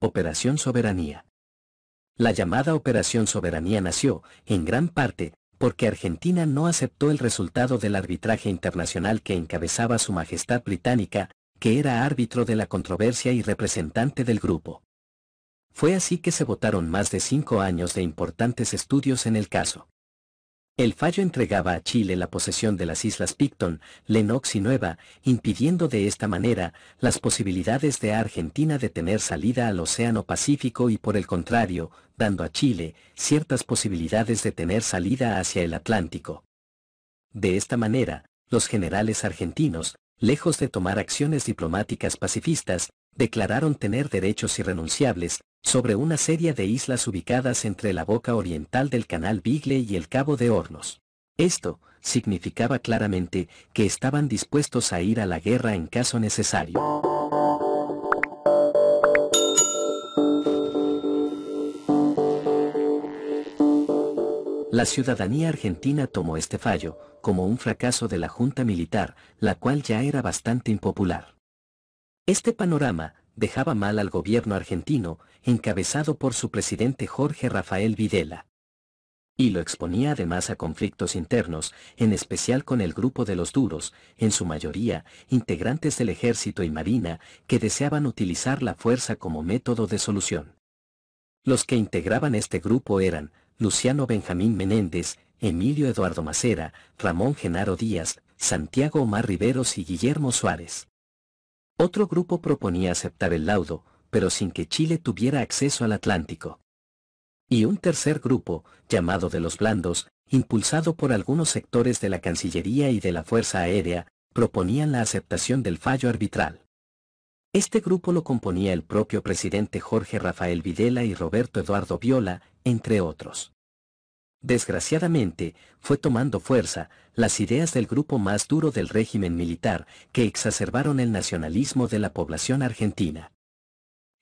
Operación Soberanía. La llamada Operación Soberanía nació, en gran parte, porque Argentina no aceptó el resultado del arbitraje internacional que encabezaba Su Majestad Británica, que era árbitro de la controversia y representante del grupo. Fue así que se votaron más de cinco años de importantes estudios en el caso. El fallo entregaba a Chile la posesión de las islas Picton, Lenox y Nueva, impidiendo de esta manera las posibilidades de Argentina de tener salida al Océano Pacífico y por el contrario, dando a Chile ciertas posibilidades de tener salida hacia el Atlántico. De esta manera, los generales argentinos, lejos de tomar acciones diplomáticas pacifistas, declararon tener derechos irrenunciables, sobre una serie de islas ubicadas entre la boca oriental del canal Vigle y el Cabo de Hornos. Esto significaba claramente que estaban dispuestos a ir a la guerra en caso necesario. La ciudadanía argentina tomó este fallo como un fracaso de la Junta Militar, la cual ya era bastante impopular. Este panorama dejaba mal al gobierno argentino, encabezado por su presidente Jorge Rafael Videla. Y lo exponía además a conflictos internos, en especial con el grupo de los duros, en su mayoría, integrantes del ejército y marina, que deseaban utilizar la fuerza como método de solución. Los que integraban este grupo eran Luciano Benjamín Menéndez, Emilio Eduardo Macera, Ramón Genaro Díaz, Santiago Omar Riveros y Guillermo Suárez. Otro grupo proponía aceptar el laudo, pero sin que Chile tuviera acceso al Atlántico. Y un tercer grupo, llamado de los blandos, impulsado por algunos sectores de la Cancillería y de la Fuerza Aérea, proponían la aceptación del fallo arbitral. Este grupo lo componía el propio presidente Jorge Rafael Videla y Roberto Eduardo Viola, entre otros. Desgraciadamente, fue tomando fuerza las ideas del grupo más duro del régimen militar que exacerbaron el nacionalismo de la población argentina.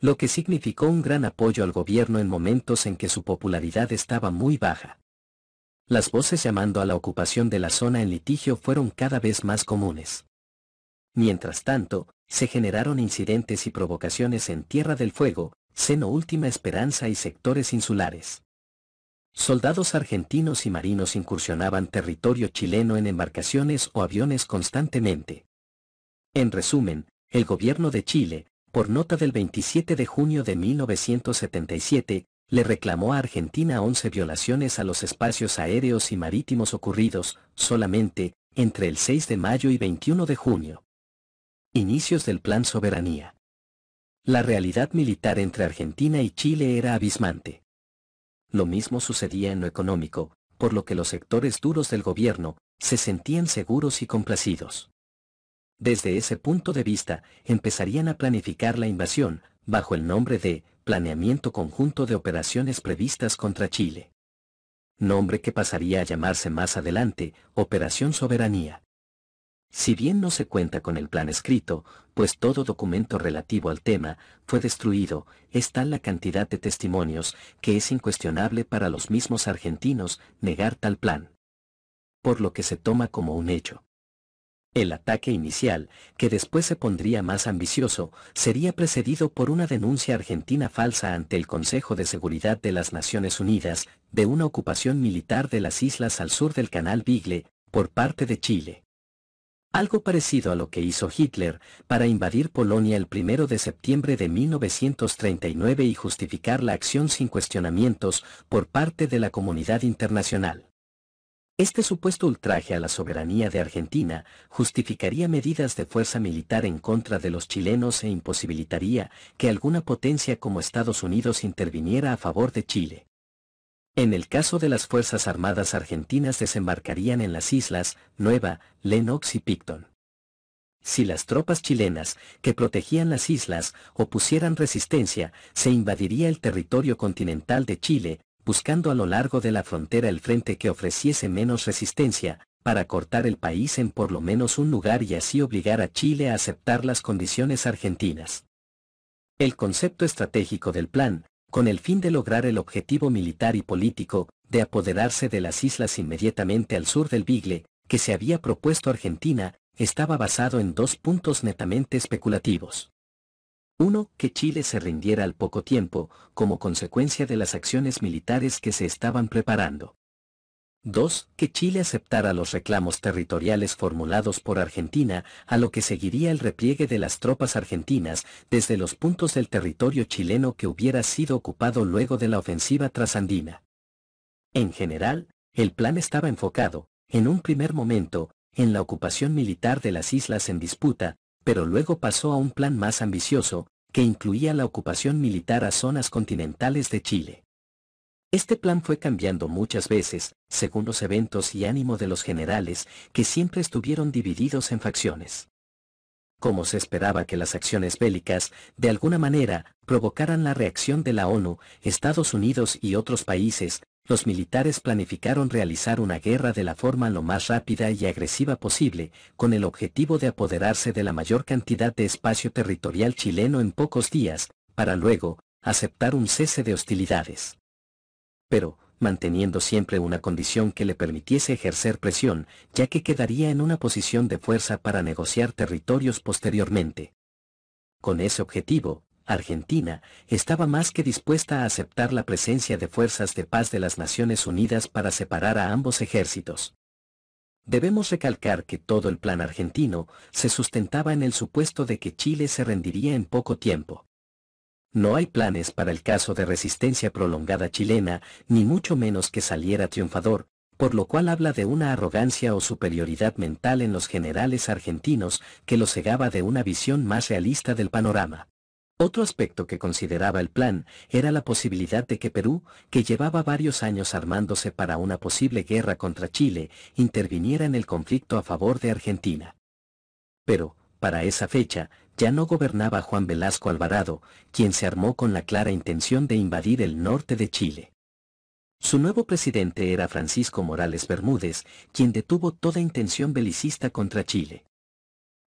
Lo que significó un gran apoyo al gobierno en momentos en que su popularidad estaba muy baja. Las voces llamando a la ocupación de la zona en litigio fueron cada vez más comunes. Mientras tanto, se generaron incidentes y provocaciones en Tierra del Fuego, Seno Última Esperanza y sectores insulares. Soldados argentinos y marinos incursionaban territorio chileno en embarcaciones o aviones constantemente. En resumen, el gobierno de Chile, por nota del 27 de junio de 1977, le reclamó a Argentina 11 violaciones a los espacios aéreos y marítimos ocurridos, solamente, entre el 6 de mayo y 21 de junio. Inicios del Plan Soberanía. La realidad militar entre Argentina y Chile era abismante. Lo mismo sucedía en lo económico, por lo que los sectores duros del gobierno se sentían seguros y complacidos. Desde ese punto de vista, empezarían a planificar la invasión, bajo el nombre de Planeamiento Conjunto de Operaciones Previstas contra Chile. Nombre que pasaría a llamarse más adelante Operación Soberanía. Si bien no se cuenta con el plan escrito, pues todo documento relativo al tema fue destruido, es tal la cantidad de testimonios que es incuestionable para los mismos argentinos negar tal plan. Por lo que se toma como un hecho. El ataque inicial, que después se pondría más ambicioso, sería precedido por una denuncia argentina falsa ante el Consejo de Seguridad de las Naciones Unidas de una ocupación militar de las islas al sur del canal Bigle, por parte de Chile. Algo parecido a lo que hizo Hitler para invadir Polonia el 1 de septiembre de 1939 y justificar la acción sin cuestionamientos por parte de la comunidad internacional. Este supuesto ultraje a la soberanía de Argentina justificaría medidas de fuerza militar en contra de los chilenos e imposibilitaría que alguna potencia como Estados Unidos interviniera a favor de Chile. En el caso de las Fuerzas Armadas Argentinas desembarcarían en las islas Nueva, Lenox y Picton. Si las tropas chilenas, que protegían las islas, opusieran resistencia, se invadiría el territorio continental de Chile, buscando a lo largo de la frontera el frente que ofreciese menos resistencia, para cortar el país en por lo menos un lugar y así obligar a Chile a aceptar las condiciones argentinas. El concepto estratégico del plan, con el fin de lograr el objetivo militar y político, de apoderarse de las islas inmediatamente al sur del Bigle, que se había propuesto Argentina, estaba basado en dos puntos netamente especulativos. Uno, que Chile se rindiera al poco tiempo, como consecuencia de las acciones militares que se estaban preparando. 2. Que Chile aceptara los reclamos territoriales formulados por Argentina, a lo que seguiría el repliegue de las tropas argentinas desde los puntos del territorio chileno que hubiera sido ocupado luego de la ofensiva trasandina. En general, el plan estaba enfocado, en un primer momento, en la ocupación militar de las islas en disputa, pero luego pasó a un plan más ambicioso, que incluía la ocupación militar a zonas continentales de Chile. Este plan fue cambiando muchas veces, según los eventos y ánimo de los generales, que siempre estuvieron divididos en facciones. Como se esperaba que las acciones bélicas, de alguna manera, provocaran la reacción de la ONU, Estados Unidos y otros países, los militares planificaron realizar una guerra de la forma lo más rápida y agresiva posible, con el objetivo de apoderarse de la mayor cantidad de espacio territorial chileno en pocos días, para luego, aceptar un cese de hostilidades pero, manteniendo siempre una condición que le permitiese ejercer presión, ya que quedaría en una posición de fuerza para negociar territorios posteriormente. Con ese objetivo, Argentina estaba más que dispuesta a aceptar la presencia de fuerzas de paz de las Naciones Unidas para separar a ambos ejércitos. Debemos recalcar que todo el plan argentino se sustentaba en el supuesto de que Chile se rendiría en poco tiempo. No hay planes para el caso de resistencia prolongada chilena, ni mucho menos que saliera triunfador, por lo cual habla de una arrogancia o superioridad mental en los generales argentinos que lo cegaba de una visión más realista del panorama. Otro aspecto que consideraba el plan era la posibilidad de que Perú, que llevaba varios años armándose para una posible guerra contra Chile, interviniera en el conflicto a favor de Argentina. Pero, para esa fecha, ya no gobernaba Juan Velasco Alvarado, quien se armó con la clara intención de invadir el norte de Chile. Su nuevo presidente era Francisco Morales Bermúdez, quien detuvo toda intención belicista contra Chile.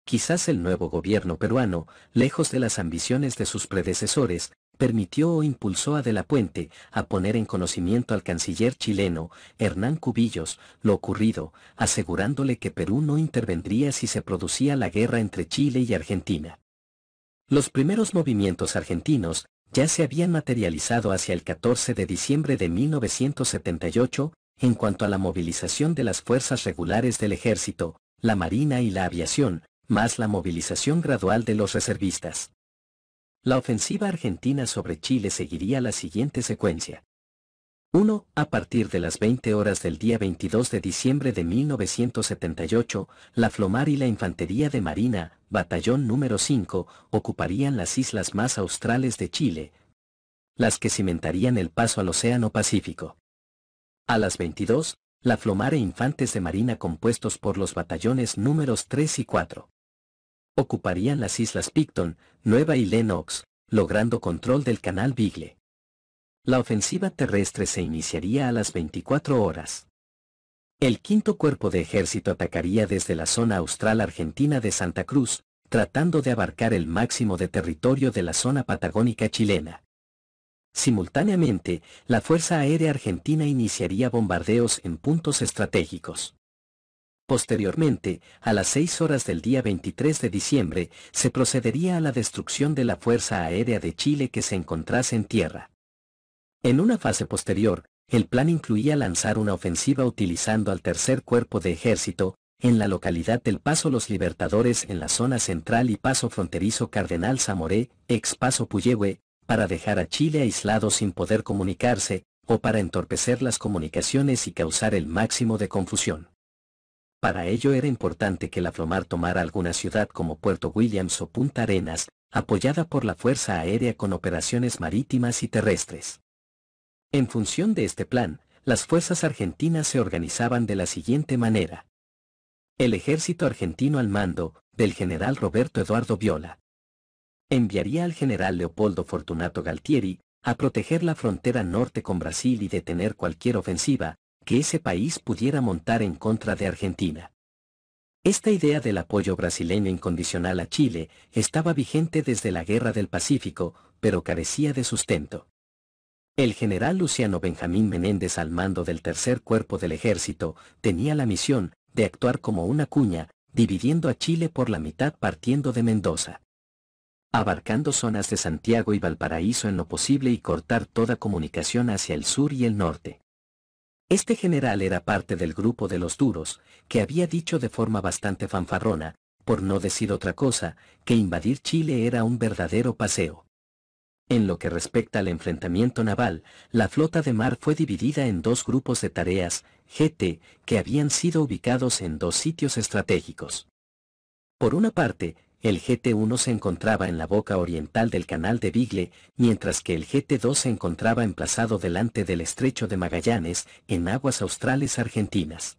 Quizás el nuevo gobierno peruano, lejos de las ambiciones de sus predecesores, permitió o impulsó a De la Puente a poner en conocimiento al canciller chileno, Hernán Cubillos, lo ocurrido, asegurándole que Perú no intervendría si se producía la guerra entre Chile y Argentina. Los primeros movimientos argentinos ya se habían materializado hacia el 14 de diciembre de 1978, en cuanto a la movilización de las fuerzas regulares del ejército, la marina y la aviación, más la movilización gradual de los reservistas. La ofensiva argentina sobre Chile seguiría la siguiente secuencia. 1. A partir de las 20 horas del día 22 de diciembre de 1978, la Flomar y la Infantería de Marina, batallón número 5, ocuparían las islas más australes de Chile, las que cimentarían el paso al Océano Pacífico. A las 22, la Flomar e Infantes de Marina compuestos por los batallones números 3 y 4 ocuparían las islas Picton, Nueva y Lennox, logrando control del canal Bigle. La ofensiva terrestre se iniciaría a las 24 horas. El quinto cuerpo de ejército atacaría desde la zona austral argentina de Santa Cruz, tratando de abarcar el máximo de territorio de la zona patagónica chilena. Simultáneamente, la Fuerza Aérea Argentina iniciaría bombardeos en puntos estratégicos. Posteriormente, a las 6 horas del día 23 de diciembre, se procedería a la destrucción de la Fuerza Aérea de Chile que se encontrase en tierra. En una fase posterior, el plan incluía lanzar una ofensiva utilizando al tercer cuerpo de ejército, en la localidad del Paso Los Libertadores en la zona central y Paso Fronterizo Cardenal Zamoré, ex Paso Puyehue, para dejar a Chile aislado sin poder comunicarse, o para entorpecer las comunicaciones y causar el máximo de confusión. Para ello era importante que la Flomar tomara alguna ciudad como Puerto Williams o Punta Arenas, apoyada por la Fuerza Aérea con operaciones marítimas y terrestres. En función de este plan, las fuerzas argentinas se organizaban de la siguiente manera. El ejército argentino al mando, del general Roberto Eduardo Viola. Enviaría al general Leopoldo Fortunato Galtieri, a proteger la frontera norte con Brasil y detener cualquier ofensiva, que ese país pudiera montar en contra de Argentina. Esta idea del apoyo brasileño incondicional a Chile estaba vigente desde la Guerra del Pacífico, pero carecía de sustento. El general Luciano Benjamín Menéndez al mando del tercer cuerpo del ejército tenía la misión de actuar como una cuña, dividiendo a Chile por la mitad partiendo de Mendoza abarcando zonas de Santiago y Valparaíso en lo posible y cortar toda comunicación hacia el sur y el norte. Este general era parte del grupo de los duros, que había dicho de forma bastante fanfarrona, por no decir otra cosa, que invadir Chile era un verdadero paseo. En lo que respecta al enfrentamiento naval, la flota de mar fue dividida en dos grupos de tareas, GT, que habían sido ubicados en dos sitios estratégicos. Por una parte, el GT1 se encontraba en la boca oriental del canal de Bigle, mientras que el GT2 se encontraba emplazado delante del estrecho de Magallanes, en aguas australes argentinas.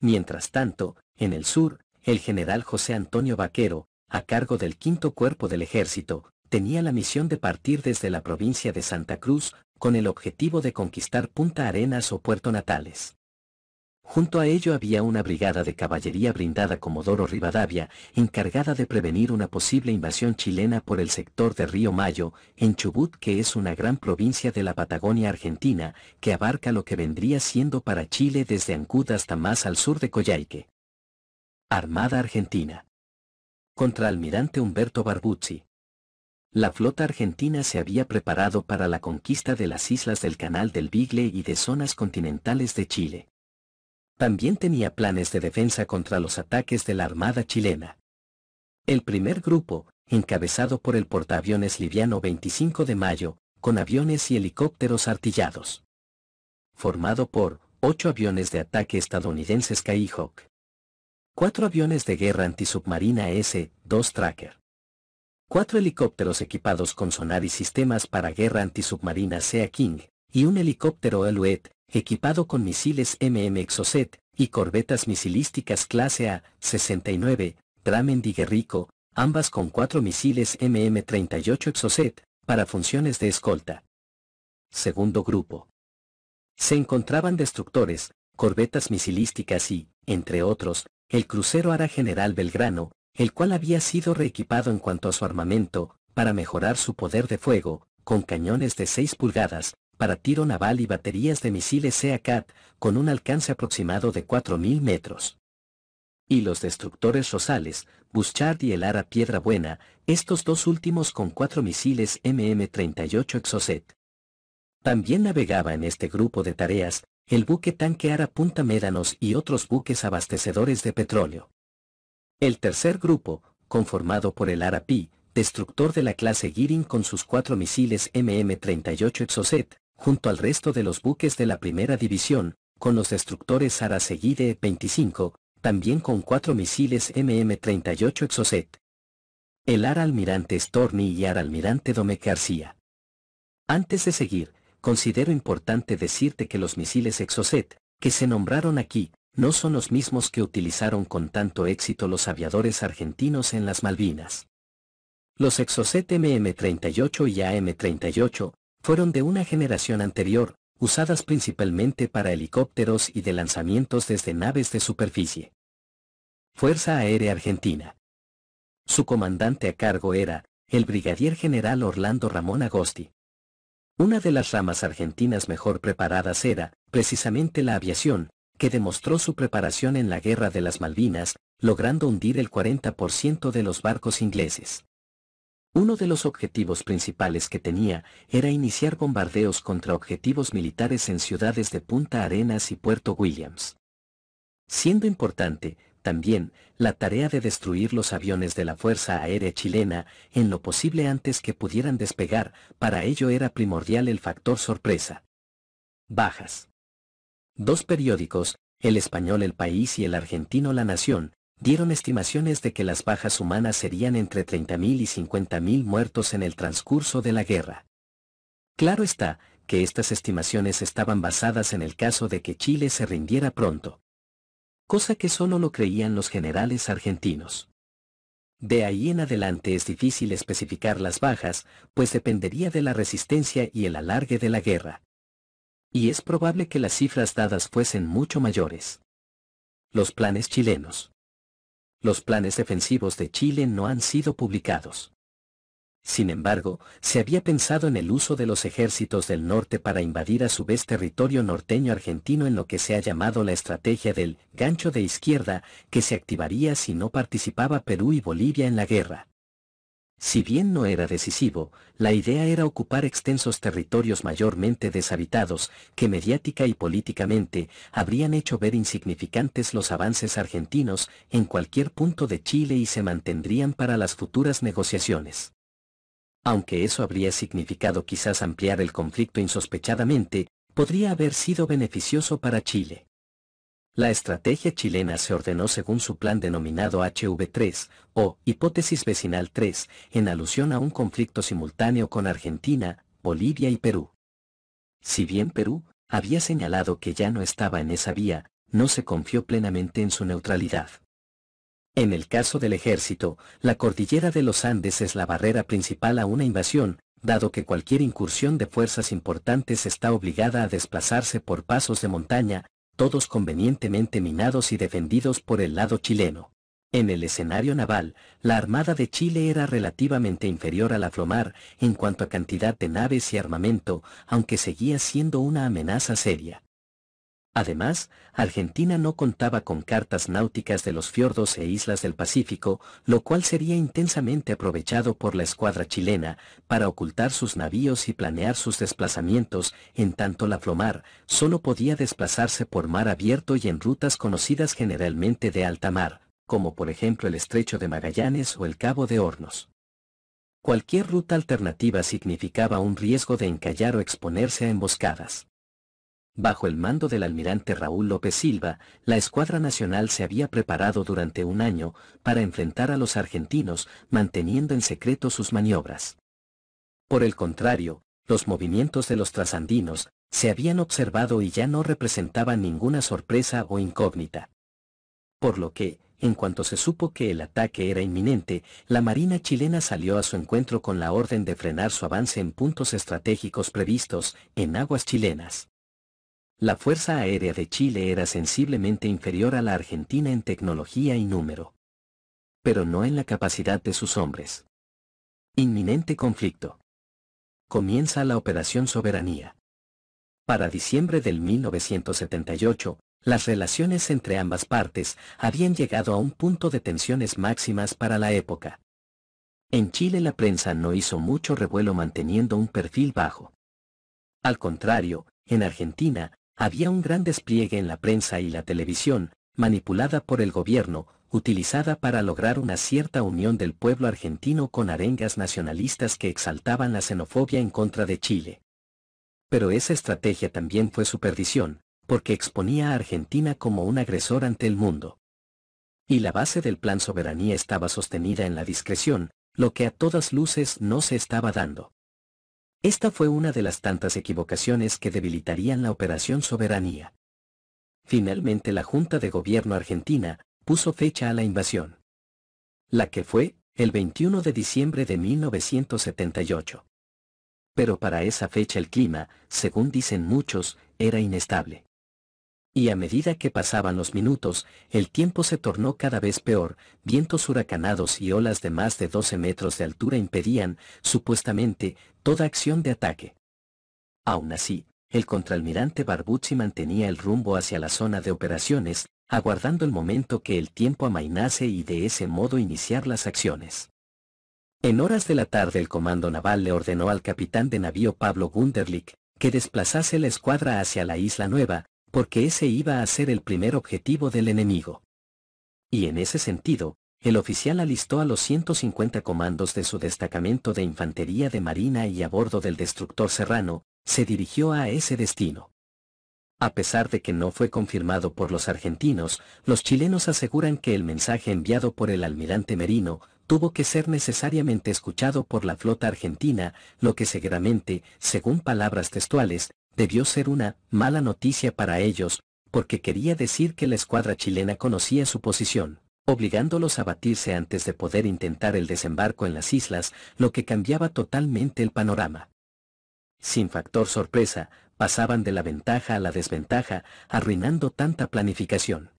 Mientras tanto, en el sur, el general José Antonio Vaquero, a cargo del quinto cuerpo del ejército, tenía la misión de partir desde la provincia de Santa Cruz, con el objetivo de conquistar Punta Arenas o Puerto Natales. Junto a ello había una brigada de caballería brindada Comodoro Rivadavia, encargada de prevenir una posible invasión chilena por el sector de Río Mayo, en Chubut que es una gran provincia de la Patagonia Argentina, que abarca lo que vendría siendo para Chile desde Ancud hasta más al sur de Coyaique. Armada Argentina. Contra Almirante Humberto Barbuzzi. La flota argentina se había preparado para la conquista de las islas del Canal del Bigle y de zonas continentales de Chile. También tenía planes de defensa contra los ataques de la Armada chilena. El primer grupo, encabezado por el portaaviones liviano 25 de mayo, con aviones y helicópteros artillados. Formado por ocho aviones de ataque estadounidenses Skyhawk, cuatro aviones de guerra antisubmarina S-2 Tracker, cuatro helicópteros equipados con sonar y sistemas para guerra antisubmarina SEA King, y un helicóptero Alouette, equipado con misiles MM Exocet y corbetas misilísticas clase A-69, Dramen Guerrico, ambas con cuatro misiles MM-38 Exocet, para funciones de escolta. Segundo grupo. Se encontraban destructores, corbetas misilísticas y, entre otros, el crucero Ara General Belgrano, el cual había sido reequipado en cuanto a su armamento, para mejorar su poder de fuego, con cañones de 6 pulgadas, para tiro naval y baterías de misiles SEACAT, con un alcance aproximado de 4.000 metros. Y los destructores Rosales, Buschard y el Ara Piedra Buena, estos dos últimos con cuatro misiles MM-38 Exocet. También navegaba en este grupo de tareas el buque tanque Ara Punta Médanos y otros buques abastecedores de petróleo. El tercer grupo, conformado por el Ara Pi, destructor de la clase Girin con sus cuatro misiles MM-38 Exocet, junto al resto de los buques de la primera división, con los destructores ara de 25, también con cuatro misiles MM-38 Exocet. El Ara Almirante Storni y Ara Almirante Domecq García. Antes de seguir, considero importante decirte que los misiles Exocet, que se nombraron aquí, no son los mismos que utilizaron con tanto éxito los aviadores argentinos en las Malvinas. Los Exocet MM-38 y AM-38, fueron de una generación anterior, usadas principalmente para helicópteros y de lanzamientos desde naves de superficie. Fuerza Aérea Argentina. Su comandante a cargo era, el brigadier general Orlando Ramón Agosti. Una de las ramas argentinas mejor preparadas era, precisamente la aviación, que demostró su preparación en la Guerra de las Malvinas, logrando hundir el 40% de los barcos ingleses. Uno de los objetivos principales que tenía era iniciar bombardeos contra objetivos militares en ciudades de Punta Arenas y Puerto Williams. Siendo importante, también, la tarea de destruir los aviones de la Fuerza Aérea Chilena en lo posible antes que pudieran despegar, para ello era primordial el factor sorpresa. Bajas. Dos periódicos, el español El País y el argentino La Nación, dieron estimaciones de que las bajas humanas serían entre 30.000 y 50.000 muertos en el transcurso de la guerra. Claro está, que estas estimaciones estaban basadas en el caso de que Chile se rindiera pronto. Cosa que solo lo creían los generales argentinos. De ahí en adelante es difícil especificar las bajas, pues dependería de la resistencia y el alargue de la guerra. Y es probable que las cifras dadas fuesen mucho mayores. Los planes chilenos los planes defensivos de Chile no han sido publicados. Sin embargo, se había pensado en el uso de los ejércitos del norte para invadir a su vez territorio norteño argentino en lo que se ha llamado la estrategia del gancho de izquierda, que se activaría si no participaba Perú y Bolivia en la guerra. Si bien no era decisivo, la idea era ocupar extensos territorios mayormente deshabitados, que mediática y políticamente habrían hecho ver insignificantes los avances argentinos en cualquier punto de Chile y se mantendrían para las futuras negociaciones. Aunque eso habría significado quizás ampliar el conflicto insospechadamente, podría haber sido beneficioso para Chile. La estrategia chilena se ordenó según su plan denominado HV3, o Hipótesis Vecinal 3, en alusión a un conflicto simultáneo con Argentina, Bolivia y Perú. Si bien Perú había señalado que ya no estaba en esa vía, no se confió plenamente en su neutralidad. En el caso del ejército, la cordillera de los Andes es la barrera principal a una invasión, dado que cualquier incursión de fuerzas importantes está obligada a desplazarse por pasos de montaña, todos convenientemente minados y defendidos por el lado chileno. En el escenario naval, la Armada de Chile era relativamente inferior a la Flomar en cuanto a cantidad de naves y armamento, aunque seguía siendo una amenaza seria. Además, Argentina no contaba con cartas náuticas de los fiordos e islas del Pacífico, lo cual sería intensamente aprovechado por la escuadra chilena para ocultar sus navíos y planear sus desplazamientos, en tanto la Flomar solo podía desplazarse por mar abierto y en rutas conocidas generalmente de alta mar, como por ejemplo el Estrecho de Magallanes o el Cabo de Hornos. Cualquier ruta alternativa significaba un riesgo de encallar o exponerse a emboscadas. Bajo el mando del almirante Raúl López Silva, la Escuadra Nacional se había preparado durante un año para enfrentar a los argentinos, manteniendo en secreto sus maniobras. Por el contrario, los movimientos de los trasandinos se habían observado y ya no representaban ninguna sorpresa o incógnita. Por lo que, en cuanto se supo que el ataque era inminente, la Marina chilena salió a su encuentro con la orden de frenar su avance en puntos estratégicos previstos en aguas chilenas. La Fuerza Aérea de Chile era sensiblemente inferior a la Argentina en tecnología y número. Pero no en la capacidad de sus hombres. Inminente conflicto. Comienza la Operación Soberanía. Para diciembre del 1978, las relaciones entre ambas partes habían llegado a un punto de tensiones máximas para la época. En Chile la prensa no hizo mucho revuelo manteniendo un perfil bajo. Al contrario, en Argentina, había un gran despliegue en la prensa y la televisión, manipulada por el gobierno, utilizada para lograr una cierta unión del pueblo argentino con arengas nacionalistas que exaltaban la xenofobia en contra de Chile. Pero esa estrategia también fue su perdición, porque exponía a Argentina como un agresor ante el mundo. Y la base del plan soberanía estaba sostenida en la discreción, lo que a todas luces no se estaba dando. Esta fue una de las tantas equivocaciones que debilitarían la operación soberanía. Finalmente la Junta de Gobierno Argentina puso fecha a la invasión. La que fue, el 21 de diciembre de 1978. Pero para esa fecha el clima, según dicen muchos, era inestable. Y a medida que pasaban los minutos, el tiempo se tornó cada vez peor, vientos huracanados y olas de más de 12 metros de altura impedían, supuestamente, toda acción de ataque. Aún así, el contraalmirante Barbucci mantenía el rumbo hacia la zona de operaciones, aguardando el momento que el tiempo amainase y de ese modo iniciar las acciones. En horas de la tarde el comando naval le ordenó al capitán de navío Pablo Gunderlich que desplazase la escuadra hacia la Isla Nueva, porque ese iba a ser el primer objetivo del enemigo. Y en ese sentido, el oficial alistó a los 150 comandos de su destacamento de infantería de marina y a bordo del destructor serrano, se dirigió a ese destino. A pesar de que no fue confirmado por los argentinos, los chilenos aseguran que el mensaje enviado por el almirante Merino tuvo que ser necesariamente escuchado por la flota argentina, lo que seguramente, según palabras textuales, debió ser una mala noticia para ellos, porque quería decir que la escuadra chilena conocía su posición, obligándolos a batirse antes de poder intentar el desembarco en las islas, lo que cambiaba totalmente el panorama. Sin factor sorpresa, pasaban de la ventaja a la desventaja, arruinando tanta planificación.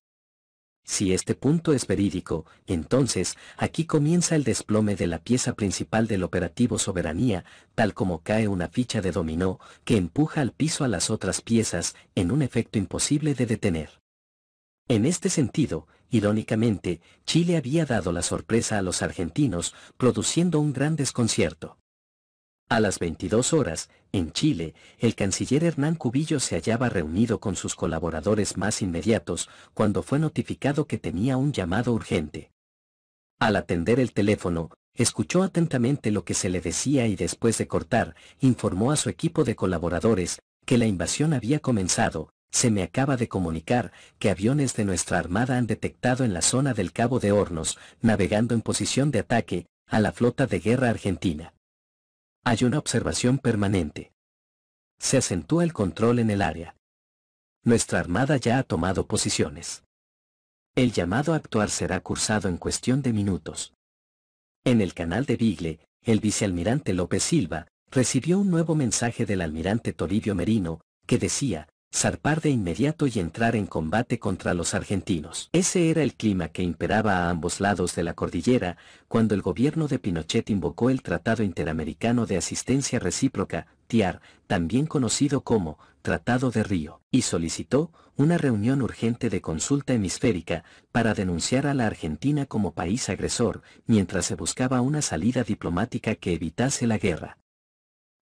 Si este punto es verídico, entonces, aquí comienza el desplome de la pieza principal del operativo soberanía, tal como cae una ficha de dominó, que empuja al piso a las otras piezas, en un efecto imposible de detener. En este sentido, irónicamente, Chile había dado la sorpresa a los argentinos, produciendo un gran desconcierto. A las 22 horas, en Chile, el canciller Hernán Cubillo se hallaba reunido con sus colaboradores más inmediatos cuando fue notificado que tenía un llamado urgente. Al atender el teléfono, escuchó atentamente lo que se le decía y después de cortar, informó a su equipo de colaboradores que la invasión había comenzado, se me acaba de comunicar que aviones de nuestra armada han detectado en la zona del Cabo de Hornos, navegando en posición de ataque, a la flota de guerra argentina. Hay una observación permanente. Se acentúa el control en el área. Nuestra Armada ya ha tomado posiciones. El llamado a actuar será cursado en cuestión de minutos. En el canal de Bigle, el vicealmirante López Silva recibió un nuevo mensaje del almirante Toribio Merino, que decía, zarpar de inmediato y entrar en combate contra los argentinos. Ese era el clima que imperaba a ambos lados de la cordillera, cuando el gobierno de Pinochet invocó el Tratado Interamericano de Asistencia Recíproca, TIAR, también conocido como Tratado de Río, y solicitó una reunión urgente de consulta hemisférica para denunciar a la Argentina como país agresor, mientras se buscaba una salida diplomática que evitase la guerra.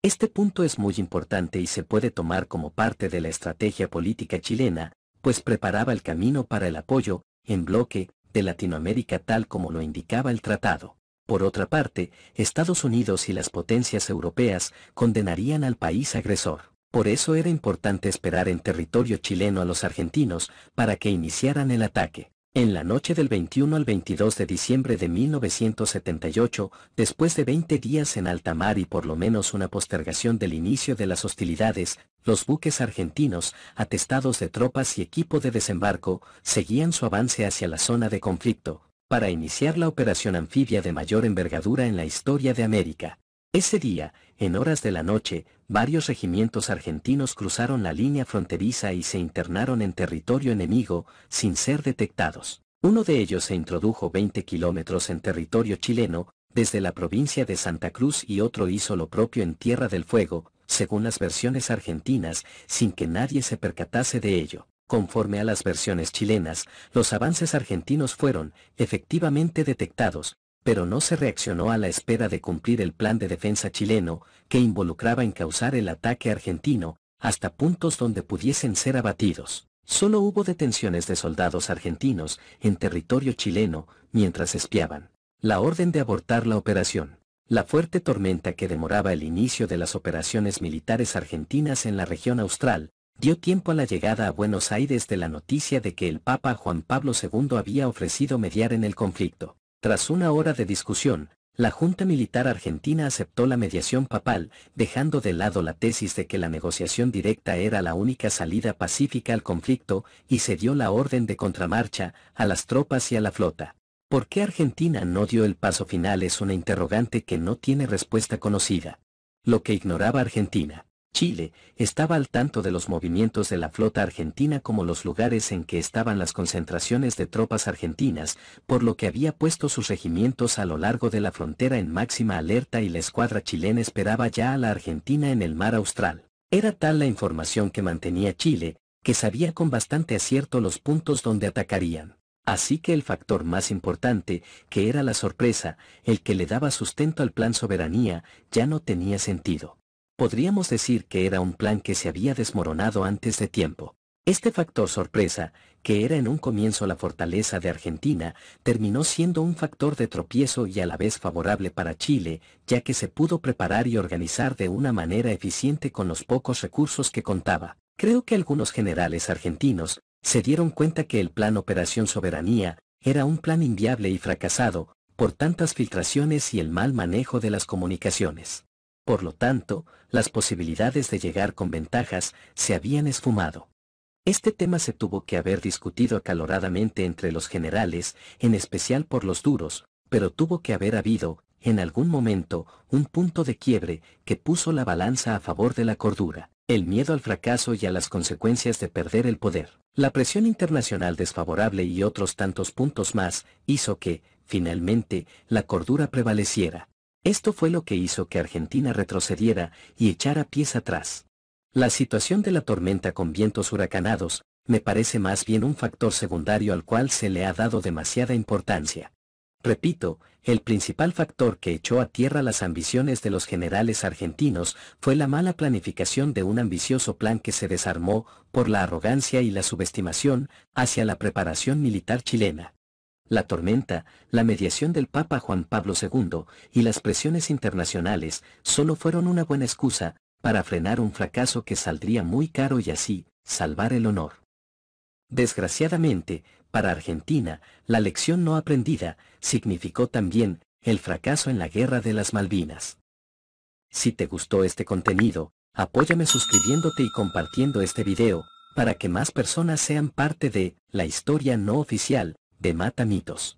Este punto es muy importante y se puede tomar como parte de la estrategia política chilena, pues preparaba el camino para el apoyo, en bloque, de Latinoamérica tal como lo indicaba el tratado. Por otra parte, Estados Unidos y las potencias europeas condenarían al país agresor. Por eso era importante esperar en territorio chileno a los argentinos para que iniciaran el ataque. En la noche del 21 al 22 de diciembre de 1978, después de 20 días en alta mar y por lo menos una postergación del inicio de las hostilidades, los buques argentinos, atestados de tropas y equipo de desembarco, seguían su avance hacia la zona de conflicto, para iniciar la operación anfibia de mayor envergadura en la historia de América. Ese día, en horas de la noche, varios regimientos argentinos cruzaron la línea fronteriza y se internaron en territorio enemigo, sin ser detectados. Uno de ellos se introdujo 20 kilómetros en territorio chileno, desde la provincia de Santa Cruz y otro hizo lo propio en Tierra del Fuego, según las versiones argentinas, sin que nadie se percatase de ello. Conforme a las versiones chilenas, los avances argentinos fueron, efectivamente detectados, pero no se reaccionó a la espera de cumplir el plan de defensa chileno, que involucraba en causar el ataque argentino, hasta puntos donde pudiesen ser abatidos. Solo hubo detenciones de soldados argentinos en territorio chileno mientras espiaban. La orden de abortar la operación. La fuerte tormenta que demoraba el inicio de las operaciones militares argentinas en la región austral, dio tiempo a la llegada a Buenos Aires de la noticia de que el Papa Juan Pablo II había ofrecido mediar en el conflicto. Tras una hora de discusión, la Junta Militar Argentina aceptó la mediación papal, dejando de lado la tesis de que la negociación directa era la única salida pacífica al conflicto, y se dio la orden de contramarcha a las tropas y a la flota. ¿Por qué Argentina no dio el paso final es una interrogante que no tiene respuesta conocida? Lo que ignoraba Argentina Chile, estaba al tanto de los movimientos de la flota argentina como los lugares en que estaban las concentraciones de tropas argentinas, por lo que había puesto sus regimientos a lo largo de la frontera en máxima alerta y la escuadra chilena esperaba ya a la Argentina en el mar austral. Era tal la información que mantenía Chile, que sabía con bastante acierto los puntos donde atacarían. Así que el factor más importante, que era la sorpresa, el que le daba sustento al plan soberanía, ya no tenía sentido. Podríamos decir que era un plan que se había desmoronado antes de tiempo. Este factor sorpresa, que era en un comienzo la fortaleza de Argentina, terminó siendo un factor de tropiezo y a la vez favorable para Chile, ya que se pudo preparar y organizar de una manera eficiente con los pocos recursos que contaba. Creo que algunos generales argentinos se dieron cuenta que el plan Operación Soberanía era un plan inviable y fracasado, por tantas filtraciones y el mal manejo de las comunicaciones. Por lo tanto, las posibilidades de llegar con ventajas se habían esfumado. Este tema se tuvo que haber discutido acaloradamente entre los generales, en especial por los duros, pero tuvo que haber habido, en algún momento, un punto de quiebre que puso la balanza a favor de la cordura, el miedo al fracaso y a las consecuencias de perder el poder. La presión internacional desfavorable y otros tantos puntos más hizo que, finalmente, la cordura prevaleciera. Esto fue lo que hizo que Argentina retrocediera y echara pies atrás. La situación de la tormenta con vientos huracanados, me parece más bien un factor secundario al cual se le ha dado demasiada importancia. Repito, el principal factor que echó a tierra las ambiciones de los generales argentinos fue la mala planificación de un ambicioso plan que se desarmó por la arrogancia y la subestimación hacia la preparación militar chilena la tormenta, la mediación del Papa Juan Pablo II y las presiones internacionales solo fueron una buena excusa para frenar un fracaso que saldría muy caro y así salvar el honor. Desgraciadamente, para Argentina, la lección no aprendida significó también el fracaso en la guerra de las Malvinas. Si te gustó este contenido, apóyame suscribiéndote y compartiendo este video, para que más personas sean parte de la historia no oficial de Mata Mitos.